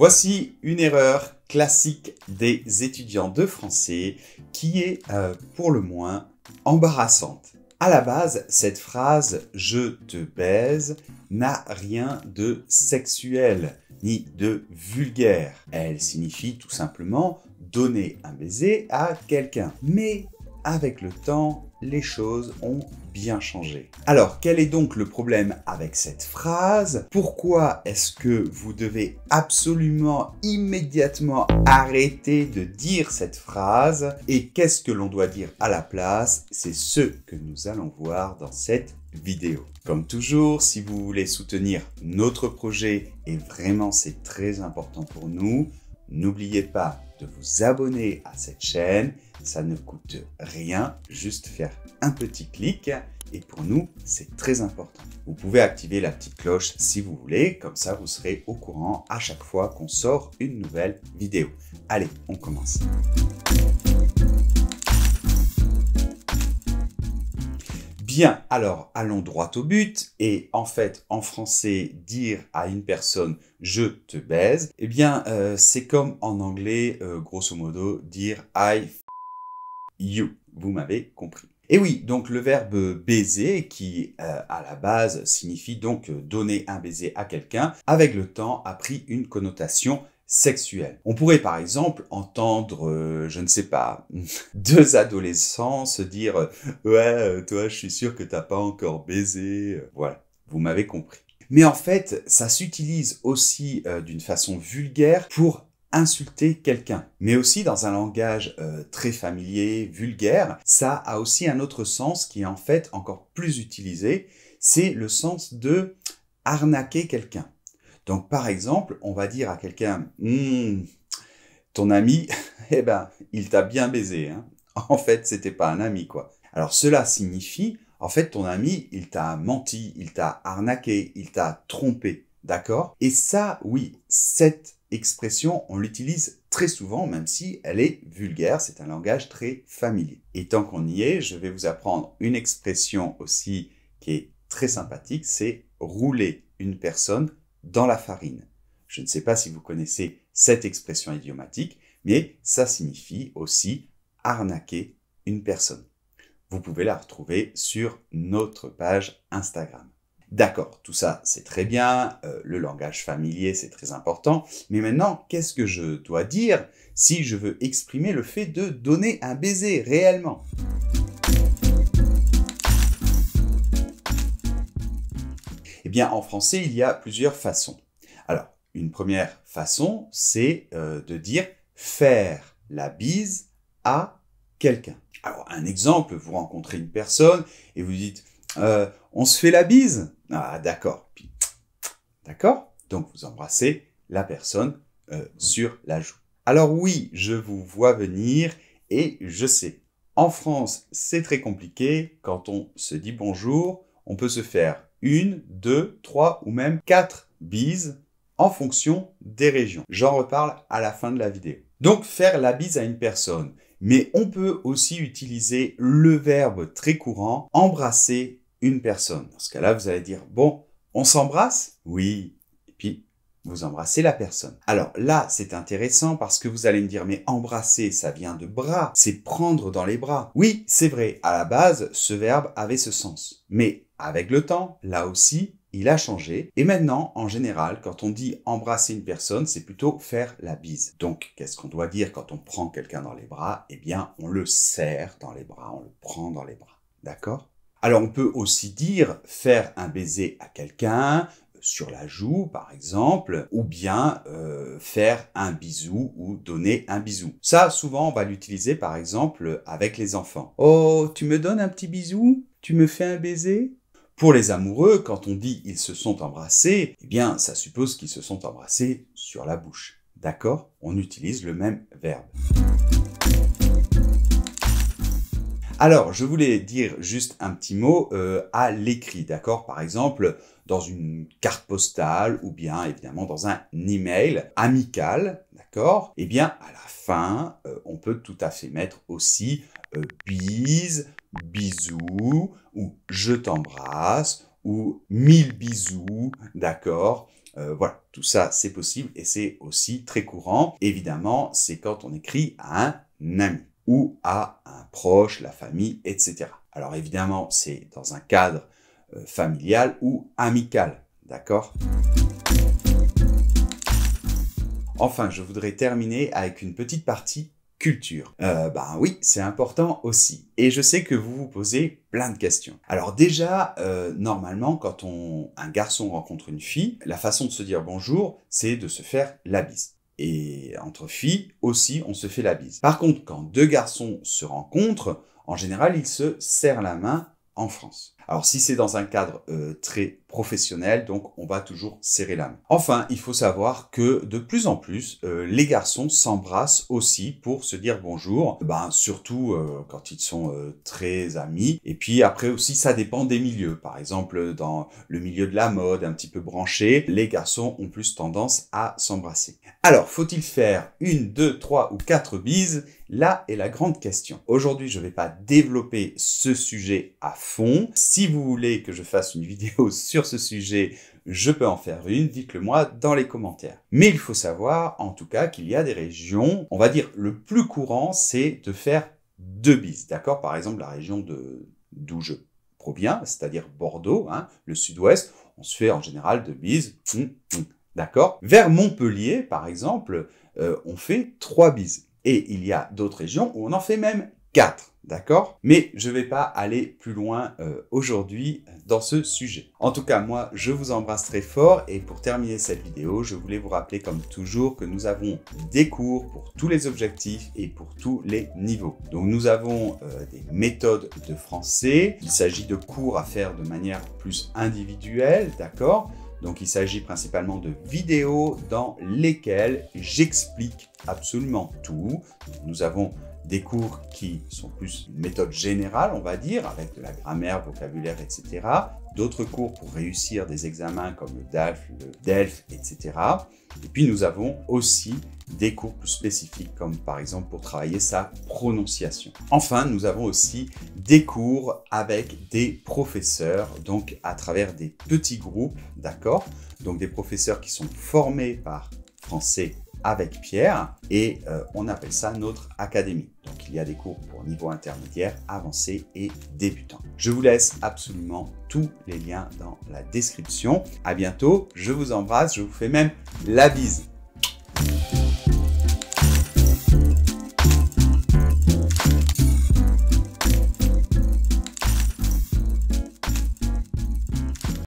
Voici une erreur classique des étudiants de français qui est euh, pour le moins embarrassante. À la base, cette phrase je te baise n'a rien de sexuel ni de vulgaire. Elle signifie tout simplement donner un baiser à quelqu'un. Mais avec le temps, les choses ont bien changé. Alors, quel est donc le problème avec cette phrase Pourquoi est-ce que vous devez absolument immédiatement arrêter de dire cette phrase Et qu'est-ce que l'on doit dire à la place C'est ce que nous allons voir dans cette vidéo. Comme toujours, si vous voulez soutenir notre projet, et vraiment c'est très important pour nous, N'oubliez pas de vous abonner à cette chaîne, ça ne coûte rien, juste faire un petit clic et pour nous c'est très important. Vous pouvez activer la petite cloche si vous voulez, comme ça vous serez au courant à chaque fois qu'on sort une nouvelle vidéo. Allez, on commence. alors allons droit au but et en fait en français dire à une personne je te baise, eh bien euh, c'est comme en anglais euh, grosso modo dire I you. Vous m'avez compris. Et oui, donc le verbe baiser qui euh, à la base signifie donc donner un baiser à quelqu'un, avec le temps a pris une connotation on pourrait par exemple entendre, euh, je ne sais pas, deux adolescents se dire euh, « Ouais, euh, toi, je suis sûr que t'as pas encore baisé. » Voilà, vous m'avez compris. Mais en fait, ça s'utilise aussi d'une façon vulgaire pour insulter quelqu'un. Mais aussi dans un langage très familier, vulgaire, ça a aussi un autre sens qui est en fait encore plus utilisé, c'est le sens de arnaquer quelqu'un. Donc par exemple, on va dire à quelqu'un, hum, ton ami, eh ben, il t'a bien baisé. Hein. En fait, c'était pas un ami, quoi. Alors cela signifie, en fait, ton ami, il t'a menti, il t'a arnaqué, il t'a trompé, d'accord Et ça, oui, cette expression, on l'utilise très souvent, même si elle est vulgaire, c'est un langage très familier. Et tant qu'on y est, je vais vous apprendre une expression aussi qui est très sympathique, c'est rouler une personne dans la farine. Je ne sais pas si vous connaissez cette expression idiomatique, mais ça signifie aussi arnaquer une personne. Vous pouvez la retrouver sur notre page Instagram. D'accord, tout ça c'est très bien, euh, le langage familier c'est très important, mais maintenant qu'est-ce que je dois dire si je veux exprimer le fait de donner un baiser réellement Eh bien, en français, il y a plusieurs façons. Alors, une première façon, c'est euh, de dire faire la bise à quelqu'un. Alors, un exemple, vous rencontrez une personne et vous dites euh, on se fait la bise. Ah, d'accord. D'accord Donc, vous embrassez la personne euh, sur la joue. Alors oui, je vous vois venir et je sais. En France, c'est très compliqué. Quand on se dit bonjour, on peut se faire une, deux, trois ou même quatre bises en fonction des régions. J'en reparle à la fin de la vidéo. Donc faire la bise à une personne, mais on peut aussi utiliser le verbe très courant embrasser une personne. Dans ce cas-là, vous allez dire bon, on s'embrasse Oui. Et puis vous embrassez la personne. Alors là, c'est intéressant parce que vous allez me dire, mais embrasser, ça vient de bras, c'est prendre dans les bras. Oui, c'est vrai, à la base, ce verbe avait ce sens. Mais avec le temps, là aussi, il a changé. Et maintenant, en général, quand on dit embrasser une personne, c'est plutôt faire la bise. Donc, qu'est-ce qu'on doit dire quand on prend quelqu'un dans les bras Eh bien, on le serre dans les bras, on le prend dans les bras. D'accord Alors, on peut aussi dire faire un baiser à quelqu'un, euh, sur la joue par exemple, ou bien euh, faire un bisou ou donner un bisou. Ça, souvent, on va l'utiliser par exemple avec les enfants. Oh, tu me donnes un petit bisou Tu me fais un baiser pour les amoureux, quand on dit ils se sont embrassés, eh bien, ça suppose qu'ils se sont embrassés sur la bouche. D'accord On utilise le même verbe. Alors, je voulais dire juste un petit mot euh, à l'écrit, d'accord Par exemple, dans une carte postale ou bien évidemment dans un email amical, d'accord Eh bien, à la fin, euh, on peut tout à fait mettre aussi euh, bise, bisous ou je t'embrasse ou mille bisous, d'accord euh, Voilà, tout ça c'est possible et c'est aussi très courant. Évidemment, c'est quand on écrit à un ami ou à un proche, la famille, etc. Alors évidemment, c'est dans un cadre euh, familial ou amical, d'accord Enfin, je voudrais terminer avec une petite partie culture euh, Ben oui, c'est important aussi. Et je sais que vous vous posez plein de questions. Alors déjà, euh, normalement, quand on, un garçon rencontre une fille, la façon de se dire bonjour, c'est de se faire la bise. Et entre filles aussi, on se fait la bise. Par contre, quand deux garçons se rencontrent, en général, ils se serrent la main en France. Alors si c'est dans un cadre euh, très professionnel, donc on va toujours serrer la main. Enfin, il faut savoir que de plus en plus, euh, les garçons s'embrassent aussi pour se dire bonjour, ben, surtout euh, quand ils sont euh, très amis. Et puis après aussi, ça dépend des milieux. Par exemple, dans le milieu de la mode, un petit peu branché, les garçons ont plus tendance à s'embrasser. Alors, faut-il faire une, deux, trois ou quatre bises Là est la grande question. Aujourd'hui, je ne vais pas développer ce sujet à fond. Si vous voulez que je fasse une vidéo sur ce sujet, je peux en faire une, dites-le moi dans les commentaires. Mais il faut savoir, en tout cas, qu'il y a des régions, on va dire, le plus courant, c'est de faire deux bises, d'accord Par exemple, la région d'où je proviens, c'est-à-dire Bordeaux, hein, le sud-ouest, on se fait en général deux bises, hum, hum. d'accord Vers Montpellier, par exemple, euh, on fait trois bises. Et il y a d'autres régions où on en fait même 4. D'accord Mais je ne vais pas aller plus loin euh, aujourd'hui dans ce sujet. En tout cas, moi, je vous embrasse très fort et pour terminer cette vidéo, je voulais vous rappeler comme toujours que nous avons des cours pour tous les objectifs et pour tous les niveaux. Donc nous avons euh, des méthodes de français. Il s'agit de cours à faire de manière plus individuelle, d'accord donc il s'agit principalement de vidéos dans lesquelles j'explique absolument tout. Nous avons des cours qui sont plus une méthode générale, on va dire, avec de la grammaire, vocabulaire, etc. D'autres cours pour réussir des examens comme le DALF, le DELF, etc. Et puis nous avons aussi des cours plus spécifiques comme par exemple pour travailler sa prononciation. Enfin, nous avons aussi des cours avec des professeurs, donc à travers des petits groupes, d'accord Donc des professeurs qui sont formés par Français avec Pierre et euh, on appelle ça notre académie. Donc il y a des cours pour niveau intermédiaire, avancé et débutant. Je vous laisse absolument tous les liens dans la description. À bientôt, je vous embrasse, je vous fais même la bise.